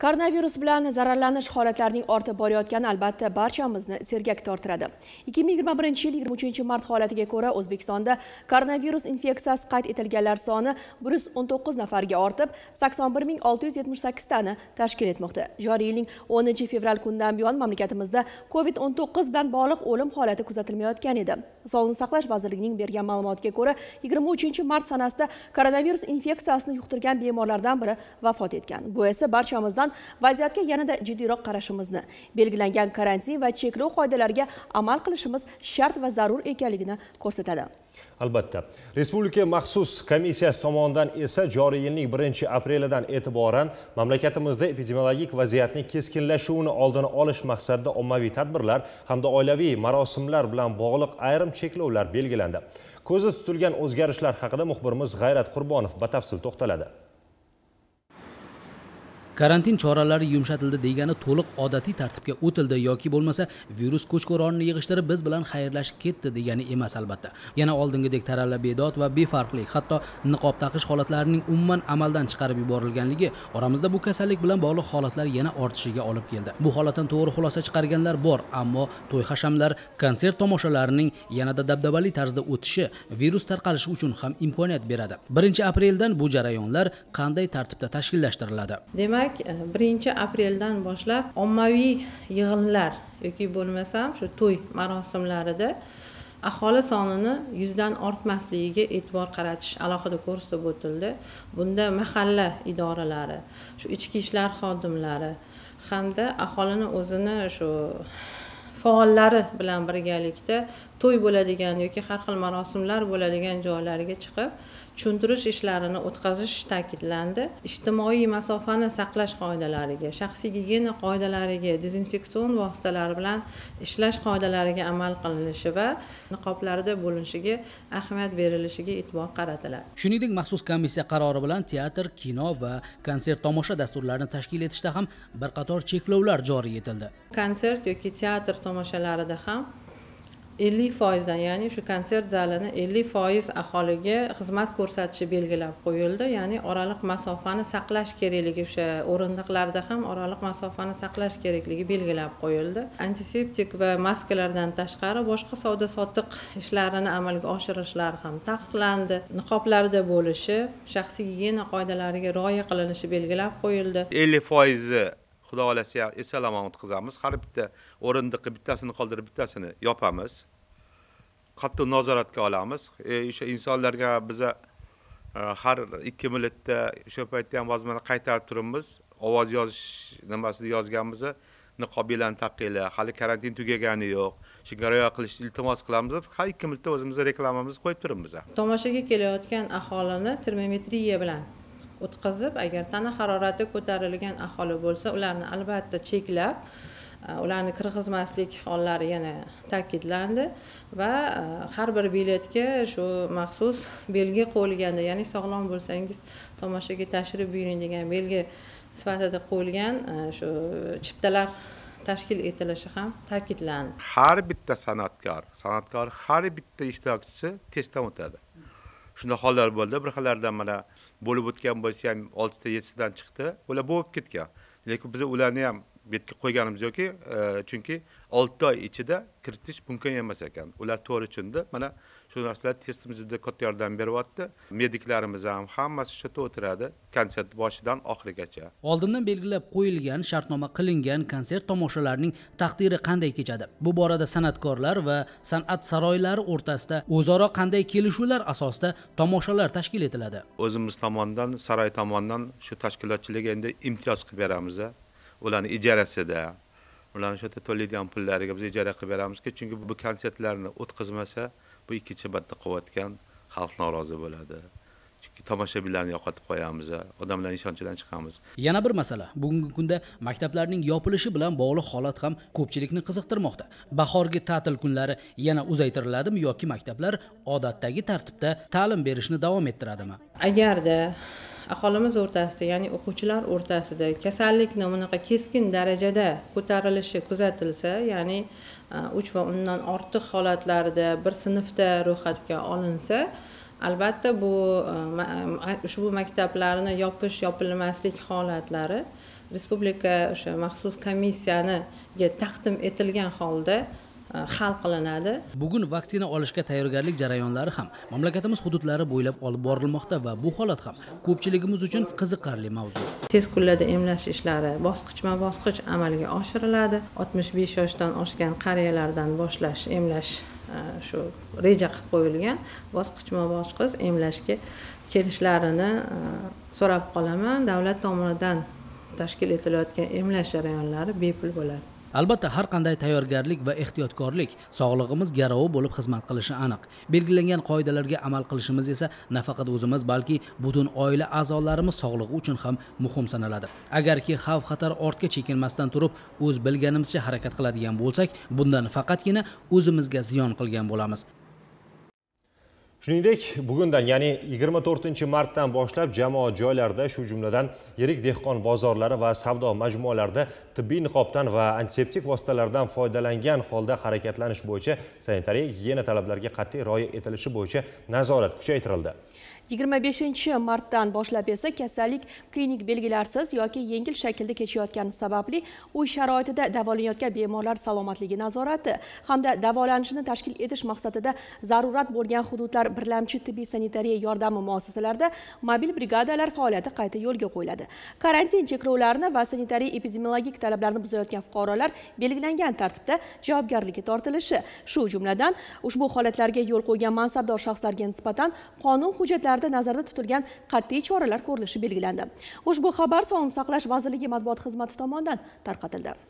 Koronavirus bilan zararlanish holatlarining ortib borayotgani albatta barchamizni sergak tortiradi. 2021-yil 23-mart holatiga ko'ra O'zbekistonda koronavirus infeksiyasi qayd etilganlar soni 119 nafarga ortib, 81678 tani tashkil etmoqda. Joriy yilning 10-fevral kundan buyon mamlakatimizda COVID-19 bilan bog'liq o'lim holati kuzatilmayotgan edi. Sog'liqni saqlash vazirligining bergan ma'lumotga ko'ra 23-mart sanasida koronavirus infeksiyasini yuqtirgan bemorlardan biri vafot etgan. Bu esa barchamizdan vaziyatga yanada jiddiyroq qarashimizni belgilangan karantin va cheklov qoidalariga amal qilishimiz shart va zarur ekanligini ko'rsatadi albatta respublika maxsus komissiyasi tomonidan esa joriy yilning 1 aprelidan e'tiboran mamlakatimizda epidemiologik vaziyatning keskinlashuvini oldini olish maqsadida ommaviy tadbirlar hamda oilaviy marosimlar bilan bog'liq ayrim cheklovlar belgilandi ko'zda tutilgan o'zgarishlar haqida muxbirimiz g'ayrat qurbonov batafsil to'xtaladi karantin choralari yumshatildi degani to'liq odatiy tartibga o'tildi yoki bo'lmasa virus ko'chqo'ronni yig'ishtirib biz bilan xayrlashib ketdi degani emas albatta yana oldingidek taralla bedod va befarqlik hatto niqob taqish holatlarining umuman amaldan chiqarib yuborilganligi oramizda bu kasallik bilan bog'liq holatlar yana ortishiga olib keldi bu holatdan to'g'ri xulosa chiqarganlar bor ammo to'y hashamlar konsert tomoshalarining yanada dabdabali tarzda o'tishi virus tarqalishi uchun ham imkoniyat beradi birinchi apreldan bu jarayonlar qanday tartibda tashkillashtiriladi demak demak e, birinchi apreldan boshlab ommaviy yig'inlar yoki bo'lmasam shu to'y marosimlarida aholi sonini yuzdan ortmasligiga e'tibor qaratish alohida ko'rsatib o'tildi bunda mahalla idoralari shu ichki ishlar xodimlari hamda aholini o'zini shu faollari bilan birgalikda to'y bo'ladigan yoki har xil marosimlar bo'ladigan joylarga chiqib tushuntirish ishlarini o'tkazish ta'kidlandi ijtimoiy masofani saqlash qoidalariga shaxsiy gigiyena qoidalariga dezinfeksion vositalari bilan ishlash qoidalariga amal qilinishi va niqoblarda bo'linishiga ahamiyat berilishiga e'tibor qaratiladi shuningdek maxsus komissiya qarori bilan teatr kino va konsert tomosha dasturlarini tashkil etishda ham bir qator cheklovlar joriy etildi konsert yoki teatr tomoshalarida ham ellik foizdan ya'ni shu konsert zalini ellik foiz aholiga xizmat ko'rsatishi belgilab qo'yildi ya'ni oraliq masofani saqlash kerakligi o'sha o'rindiqlarda ham oraliq masofani saqlash kerakligi belgilab qo'yildi antiseptik va maskalardan tashqari boshqa savdo sotiq ishlarini amalga oshirishlari ham taqiqlandi niqoblarda bo'lishi shaxsiy gigiyena qoidalariga rioya qilinishi belgilab qo'yildi ellik foizi xudo xohlasa eson omon o'tkazamiz har bitta o'rindiqni bittasini qoldirib bittasini yopamiz qattiq nazoratga olamiz e, o'sha insonlarga biza e, har ikki minutda o'sha paytda ham hozir mana qaytarib turibmiz ovoz yozish nimasini yozganmiz niqobinglarni taqinglar hali karantin tugagani yo'q shunga rioya qilishni iltimos qilamiz har ikki minutda o'zimizni reklamamizni qo'yib turibmiz tomoshaga kelayotgan aholini termometriya bilan o'tkazib agar tana harorati ko'tarilgan aholi bo'lsa ularni albatta cheklab e, ularni kirgizmaslik hollari yana ta'kidlandi va e, har bir biletga shu maxsus belgi qo'yilganda ya'ni sog'lom bo'lsangiz tomoshaga tashrif buyuring degan belgi sifatida qo'yilgan e, shu chiptalar tashkil etilishi ham ta'kidlandi har bitta san'atkor san'atkor har bitta ishtirokchisi testdan o'tadi shunday hollar bo'ldi bir xillardan mana bo'lib o'tgan bo'lsa ham oltita yettitadan chiqdi ular bo'lib ketgan lekin biz ularni ham betga qo'yganimiz yoki e, chunki olti oy ichida kiritish mumkin emas ekan ular to'g'ri tushundi mana shu narsalar testimiz juda katta yordam beryapti mediklarimiz ham hammasi shu yerda o'tiradi konsert boshidan oxirigacha oldindan belgilab qo'yilgan shartnoma qilingan konsert tomoshalarining taqdiri qanday kechadi bu borada san'atkorlar va san'at saroylari o'rtasida o'zaro qanday kelishuvlar asosida tomoshalar tashkil etiladi o'zimiz tomonidan saroy tomonidan shu tashkilotchilarga endi imtiyoz qilib beramiz ularni ijarasida ularni o'sha yerda to'laydigan pullariga biz ijara qilib beramizki chunki bu konsertlarni o'tkazmasa bu ikkinchi marta qilayotgan xalq norozi bo'ladi chunki tomoshabinlarni yo'qotib qo'yamiz odamlar ishonchidan chiqamiz yana bir masala bugungi kunda maktablarning yopilishi bilan bog'liq holat ham ko'pchilikni qiziqtirmoqda bahorgi ta'til kunlari yana uzaytiriladimi yoki maktablar odatdagi tartibda ta'lim berishni davom ettiradimi agarda aholimiz o'rtasida ya'ni o'quvchilar o'rtasida kasallikni bunaqa keskin darajada ko'tarilishi kuzatilsa ya'ni e, uch va undan ortiq holatlarda bir sinfda ro'yxatga olinsa albatta bu e, e, ushbu maktablarni yopish yopilmaslik holatlari respublika o'sha maxsus komissiyaniga taqdim etilgan holda hal qilinadi bugun vaksina olishga tayyorgarlik jarayonlari ham mamlakatimiz hududlari bo'ylab olib borilmoqda va bu holat ham ko'pchiligimiz uchun qiziqarli mavzu tez kunlarda emlash ishlari bosqichma bosqich amalga oshiriladi oltmish besh yoshdan oshgan qariyalardan boshlash emlash e, shu reja qilib qo'yilgan bosqichma bosqich emlashga kelishlarini e, so'rab qolaman davlat tomonidan tashkil etilayotgan emlash jarayonlari bepul bo'ladi albatta har qanday tayyorgarlik va ehtiyotkorlik sog'lig'imiz garovi bo'lib xizmat qilishi aniq belgilangan qoidalarga amal qilishimiz esa nafaqat o'zimiz balki butun oila a'zolarimiz sog'lig'i uchun ham muhim sanaladi agarki xavf xatar ortga chekinmasdan turib o'z bilganimizcha harakat qiladigan bo'lsak bundan faqatgina o'zimizga ziyon qilgan bo'lamiz shuningdek bugundan ya'ni 24 martdan boshlab jamoat joylarida shu jumladan yirik dehqon bozorlari va savdo majmualarida tibbiy niqobdan va antiseptik vositalardan foydalangan holda harakatlanish bo'yicha sanitariya gigiyena talablariga qat'iy rioya etilishi bo'yicha nazorat kuchaytirildi 25 martdan boshlab esa kasallik klinik belgilarsiz yoki yengil shaklda kechayotgani sababli uy sharoitida davolanayotgan bemorlar salomatligi nazorati hamda davolanishni tashkil etish maqsadida zarurat bo'lgan hududlar birlamchi tibbiy sanitariya yordami muassasalarida mobil brigadalar faoliyati qayta yo'lga qo'yiladi karantin cheklovlarini va sanitariya epidemiologik talablarni buzayotgan fuqarolar belgilangan tartibda javobgarlikka tortilishi shu jumladan ushbu holatlarga yo'l qo'ygan mansabdor shaxslarga nisbatan qonun hujjatlari hududlarda nazarda tutilgan qat'iy choralar ko'rilishi belgilandi ushbu xabar sog'liqni saqlash vazirligi matbuot xizmati tomonidan tarqatildi